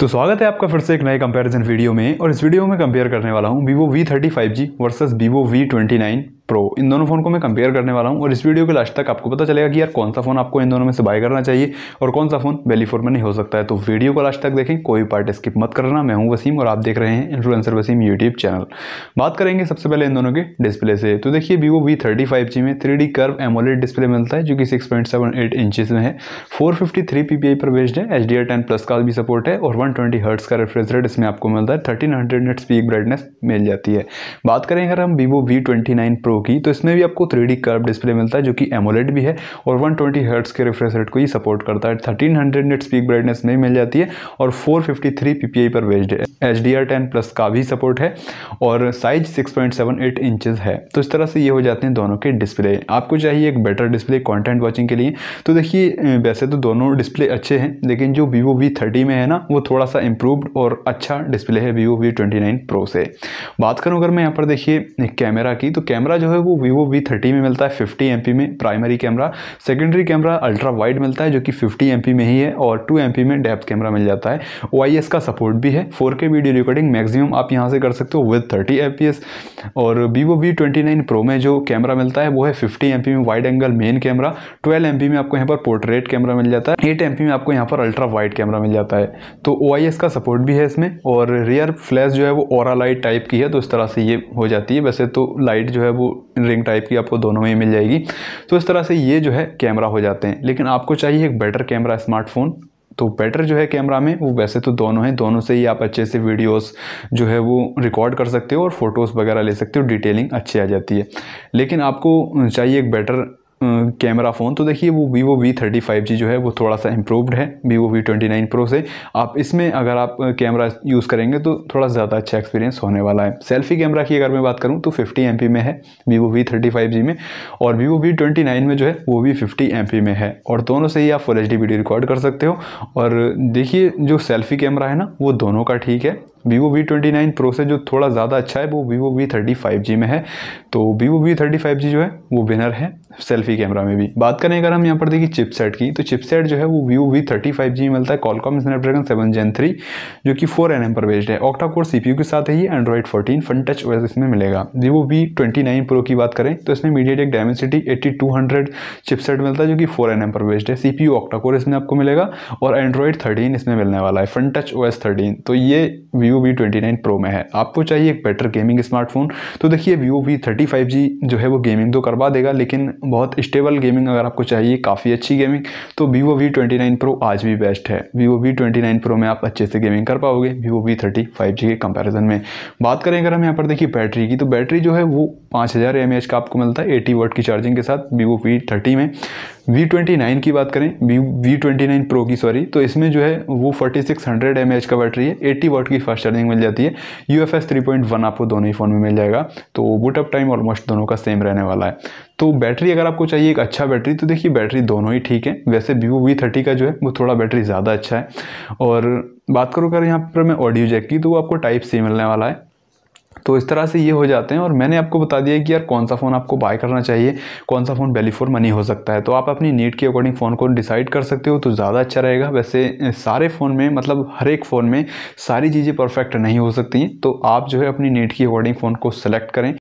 तो स्वागत है आपका फिर से एक नए कंपैरिजन वीडियो में और इस वीडियो में कंपेयर करने वाला हूँ Vivo V thirty five G versus Vivo V twenty nine Pro इन दोनों फ़ोन को मैं कंपेयर करने वाला हूँ और इस वीडियो के लास्ट तक आपको पता चलेगा कि यार कौन सा फ़ोन आपको इन दोनों में से बाय करना चाहिए और कौन सा फ़ोन वैली फोर में नहीं हो सकता है तो वीडियो को लास्ट तक देखें कोई पार्ट स्किप मत करना मैं हूँ वसीम और आप देख रहे हैं इन्फ्लुएंसर वसीम यूट्यूब चैनल बात करेंगे सबसे पहले इन दोनों के डिस्प्ले से तो देखिए Vivo V thirty five G में three D curve AMOLED display मिलता है जो कि six point seven eight inches में है four fifty three P P I पर बेस्ड है H D R ten plus का भी सपोर्ट है और वन ट्वेंटी हर्ट्स का रिफ्रेज रेट इसमें आपको मिलता है thirteen hundred nits peak brightness मिल जाती है बात करें अगर हम Vivo V twenty nine Pro की तो इसमें भी आपको थ्री डी कर्व डिस्प्ले मिलता है जो कि एमोलेट भी है और वन ट्वेंटी हर्ट्स के रिफ्रेश रेट को ही सपोर्ट करता है thirteen hundred nits peak brightness नहीं मिल जाती है और four fifty three P P I पर बेस्ड है H D R ten plus का भी सपोर्ट है और size six point seven eight inches है तो इस तरह से ये हो जाते हैं दोनों के डिस्प्ले आपको चाहिए एक बेटर डिस्प्ले कॉन्टेंट वॉचिंग के लिए तो देखिए वैसे तो दोनों डिस्प्ले अच्छे हैं लेकिन जो वीवो वी थर्टी में है ना वो थोड़ा सा इम्प्रूवड और अच्छा डिस्प्ले है Vivo V twenty nine Pro से बात करूँ अगर मैं यहाँ पर देखिए कैमरा की तो कैमरा जो है वो वीवो वी थर्टी में मिलता है फिफ्टी एम में primary camera secondary camera ultra wide मिलता है जो कि फिफ्टी एम में ही है और टू एम में डेप्थ कैमरा मिल जाता है ओ का सपोर्ट भी है फोर वीडियो रिकॉर्डिंग मैक्सिमम आप यहाँ से कर सकते हो विद थर्टी एम और Vivo V twenty nine Pro में जो कैमरा मिलता है वो है फिफ्टी एम में wide angle main camera twelve M में आपको यहाँ पर पोर्ट्रेट कैमरा मिल जाता है एट एम में आपको यहाँ पर अल्ट्रा वाइड कैमरा मिल जाता है तो ओ का सपोर्ट भी है इसमें और रियर फ्लैश जो है वो ओरा लाइट टाइप की है तो इस तरह से ये हो जाती है वैसे तो लाइट जो है वो रिंग टाइप की आपको दोनों में ही मिल जाएगी तो इस तरह से ये जो है कैमरा हो जाते हैं लेकिन आपको चाहिए एक बेटर कैमरा स्मार्टफोन तो बेटर जो है कैमरा में वो वैसे तो दोनों हैं दोनों से ही आप अच्छे से वीडियोस जो है वो रिकॉर्ड कर सकते हो और फ़ोटोज़ वगैरह ले सकते हो डिटेलिंग अच्छी आ जाती है लेकिन आपको चाहिए एक बेटर कैमरा फ़ोन तो देखिए वो Vivo V thirty five G जो है वो थोड़ा सा इम्प्रूवड है Vivo V twenty nine Pro से आप इसमें अगर आप कैमरा यूज़ करेंगे तो थोड़ा ज़्यादा अच्छा एक्सपीरियंस होने वाला है सेल्फी कैमरा की अगर मैं बात करूँ तो फिफ्टी एम में है Vivo V thirty five G में और वीवो वी ट्वेंटी नाइन में जो है वो भी फिफ्टी एम में है और दोनों से ही आप फुल एच वीडियो रिकॉर्ड कर सकते हो और देखिए जो सेल्फी कैमरा है ना वो दोनों का ठीक है Vivo V twenty nine Pro से जो थोड़ा ज़्यादा अच्छा है वो Vivo V thirty five G में है तो Vivo V thirty five G जो है वो विनर है सेल्फी कैमरा में भी बात करें अगर हम यहाँ पर देखिए चिपसेट की तो चिपसेट जो है वो Vivo V thirty five G में मिलता है Qualcomm Snapdragon seven gen three जो कि फोर एन एम पर बेस्ड है ऑक्टा कोर सी के साथ है एंड्रॉइड फोर्टीन फन टच वैसे इसमें मिलेगा Vivo V twenty nine Pro की बात करें तो इसमें MediaTek Dimensity eighty two hundred chipset मिलता है जो कि फोर एन एम पर बेस्ड है सी पी ऑक्टा कोर इसमें आपको मिलेगा और एंड्रॉइड थर्टीन इसमें मिलने वाला है Funtouch O S thirteen तो ये V Vivo V twenty nine Pro में है आपको चाहिए एक बेटर गेमिंग स्मार्टफोन तो देखिए Vivo V thirty five G जो है वो गेमिंग तो करवा देगा लेकिन बहुत स्टेबल गेमिंग अगर आपको चाहिए काफ़ी अच्छी गेमिंग तो Vivo V twenty nine Pro आज भी बेस्ट है Vivo V twenty nine Pro में आप अच्छे से गेमिंग कर पाओगे Vivo V thirty five G के कंपेरिजन में बात करें अगर हम यहाँ पर देखिए बैटरी की तो बैटरी जो है वो पाँच हज़ार एम एच का आपको मिलता है एटी वर्ट की चार्जिंग के साथ वीवो वी थर्टी में वी ट्वेंटी नाइन की बात करें V V twenty nine Pro की सॉरी तो इसमें जो है वो forty six hundred M H का बैटरी है एट्टी वाट की फास्ट चार्जिंग मिल जाती है U F S three point one आपको दोनों ही फ़ोन में मिल जाएगा तो बूटअप टाइम ऑलमोस्ट दोनों का सेम रहने वाला है तो बैटरी अगर आपको चाहिए एक अच्छा बैटरी तो देखिए बैटरी दोनों ही ठीक है वैसे वीवो वी थर्टी का जो है वो थोड़ा बैटरी ज़्यादा अच्छा है और बात करूँ अगर यहाँ पर मैं ऑडियो जैक की तो वो आपको टाइप सी मिलने वाला है तो इस तरह से ये हो जाते हैं और मैंने आपको बता दिया कि यार कौन सा फ़ोन आपको बाय करना चाहिए कौन सा फ़ोन वैल्यू फॉर मनी हो सकता है तो आप अपनी नीड के अकॉर्डिंग फ़ोन को डिसाइड कर सकते हो तो ज़्यादा अच्छा रहेगा वैसे सारे फ़ोन में मतलब हर एक फ़ोन में सारी चीज़ें परफेक्ट नहीं हो सकती हैं तो आप जो है अपनी नीड के अकॉर्डिंग फ़ोन को सेलेक्ट करें